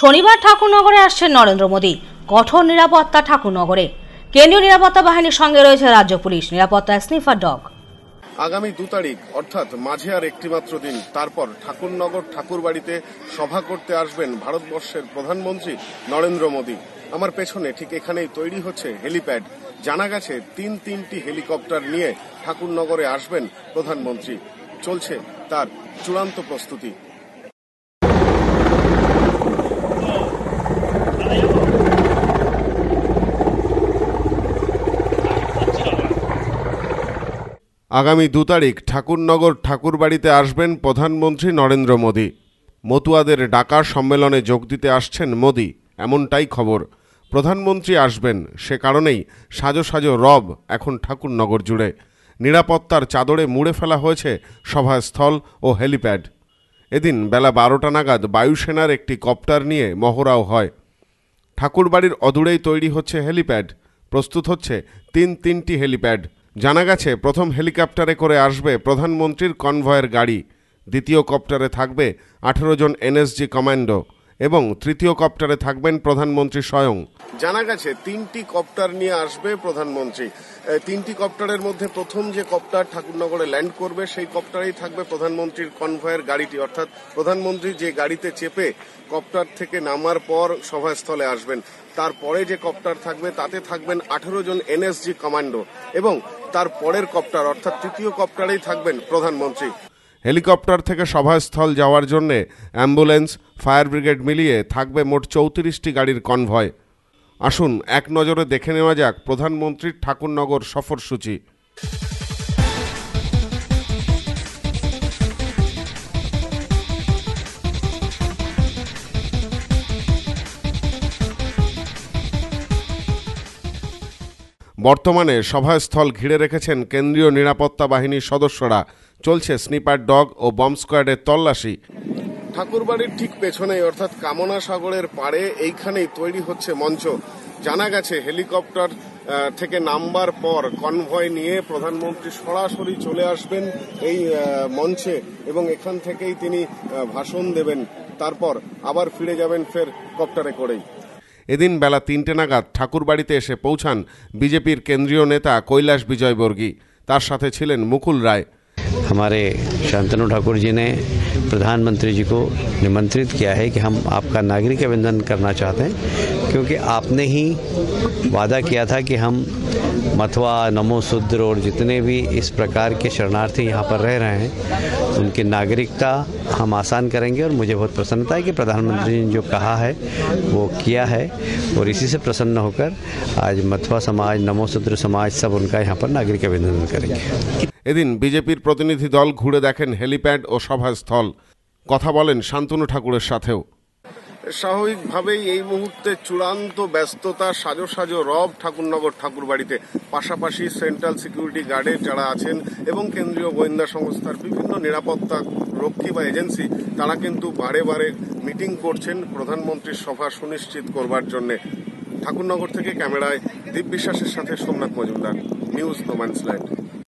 শনিবার ঠাকুরনগরে আসছেন নরেন্দ্র মোদী কঠোর নিরাপত্তা ঠাকুরনগরে কেন্দ্রীয় নিরাপত্তা বাহিনীর সঙ্গে রয়েছে রাজ্য পুলিশ নিরাপত্তা স্নিফার ডগ আগামী দু তারিখ অর্থাৎ মাঝে আর একটিমাত্র দিন তারপর ঠাকুরনগর ঠাকুর বাড়িতে সভা করতে আসবেন ভারতবর্ষের প্রধানমন্ত্রী নরেন্দ্র মোদী আমার পেছনে ঠিক এখানেই তৈরি হচ্ছে হেলিপ্যাড জানা গেছে তিন তিনটি হেলিকপ্টার নিয়ে ঠাকুরনগরে আসবেন প্রধানমন্ত্রী চলছে তার চূড়ান্ত প্রস্তুতি আগামী দু তারিখ ঠাকুরনগর ঠাকুরবাড়িতে আসবেন প্রধানমন্ত্রী নরেন্দ্র মোদী মতুয়াদের ডাকা সম্মেলনে যোগ দিতে আসছেন মোদি এমনটাই খবর প্রধানমন্ত্রী আসবেন সে কারণেই সাজো সাজো রব এখন ঠাকুরনগর জুড়ে নিরাপত্তার চাদরে মুড়ে ফেলা হয়েছে সভাস্থল ও হেলিপ্যাড এদিন বেলা বারোটা নাগাদ বায়ুসেনার একটি কপ্টার নিয়ে মহড়াও হয় ঠাকুরবাড়ির অদূরেই তৈরি হচ্ছে হেলিপ্যাড প্রস্তুত হচ্ছে তিন তিনটি হেলিপ্যাড জানা গেছে প্রথম হেলিকপ্টারে করে আসবে প্রধানমন্ত্রীর কনভয়ের গাড়ি দ্বিতীয় কপ্টারে থাকবে আঠেরো জন এনএসজি কমান্ডো এবং তৃতীয় কপ্টারে থাকবেন প্রধানমন্ত্রী স্বয়ং জানা গেছে তিনটি কপ্টার নিয়ে আসবে প্রধানমন্ত্রী তিনটি কপ্টারের মধ্যে প্রথম যে কপ্টার ঠাকুরনগরে ল্যান্ড করবে সেই কপ্টারেই থাকবে প্রধানমন্ত্রীর কনভয়ের গাড়িটি অর্থাৎ প্রধানমন্ত্রী যে গাড়িতে চেপে কপ্টার থেকে নামার পর সভাস্থলে আসবেন তারপরে যে কপ্টার থাকবে তাতে থাকবেন আঠেরো জন এনএসজি কমান্ডো এবং তার পরের কপ্টার অর্থাৎ তৃতীয় কপ্টারেই থাকবেন প্রধানমন্ত্রী হেলিকপ্টার থেকে সভাস্থল যাওয়ার জন্য অ্যাম্বুলেন্স ফায়ার ব্রিগেড মিলিয়ে থাকবে মোট চৌত্রিশটি গাড়ির কনভয় আসুন এক নজরে দেখে নেওয়া যাক প্রধানমন্ত্রীর ঠাকুরনগর সফরসূচি বর্তমানে সভাস্থল ঘিরে রেখেছেন কেন্দ্রীয় নিরাপত্তা বাহিনীর সদস্যরা চলছে স্নিপার ডগ ও বম্ব স্কোয়াডের তল্লাশি ঠাকুরবাড়ির ঠিক পেছনেই অর্থাৎ কামনা সাগরের পাড়ে এইখানেই তৈরি হচ্ছে মঞ্চ জানা গেছে হেলিকপ্টার থেকে নামবার পর কনভয় নিয়ে প্রধানমন্ত্রী সরাসরি চলে আসবেন এই মঞ্চে এবং এখান থেকেই তিনি ভাষণ দেবেন তারপর আবার ফিরে যাবেন ফের কপ্টারে করেই এদিন বেলা তিনটে নাগাদ ঠাকুরবাড়িতে এসে পৌঁছান বিজেপির কেন্দ্রীয় নেতা কৈলাস বিজয়বর্গী তার সাথে ছিলেন মুকুল রায় हमारे शांतनु ठाकुर जी ने प्रधानमंत्री जी को निमंत्रित किया है कि हम आपका नागरिक अभिनंदन करना चाहते हैं क्योंकि आपने ही वादा किया था कि हम मथुआ नमो शूद्र और जितने भी इस प्रकार के शरणार्थी यहाँ पर रह रहे हैं उनकी नागरिकता हम आसान करेंगे और मुझे बहुत प्रसन्नता है कि प्रधानमंत्री ने जो कहा है वो किया है और इसी से प्रसन्न होकर आज मथुआ समाज नमो शूद्र समाज सब उनका यहाँ पर नागरिक अभिनंदन करेंगे এদিন বিজেপির প্রতিনিধি দল ঘুরে দেখেন হেলিপ্যাড ও সভাস্থল কথা বলেন শান্তনু ঠাকুরের সাথেও স্বাভাবিকভাবেই এই মুহূর্তে চূড়ান্ত ব্যস্ততা সাজো সাজো রব ঠাকুরনগর ঠাকুর বাড়িতে পাশাপাশি সেন্ট্রাল সিকিউরিটি গার্ডে যারা আছেন এবং কেন্দ্রীয় গোয়েন্দা সংস্থার বিভিন্ন নিরাপত্তা রক্ষী বা এজেন্সি তারা কিন্তু বারে বারে মিটিং করছেন প্রধানমন্ত্রীর সভা সুনিশ্চিত করবার জন্যে ঠাকুরনগর থেকে ক্যামেরায় দীপ বিশ্বাসের সাথে সোমনাথ মজুমদার নিউজ নোম্যান্সল্যান্ড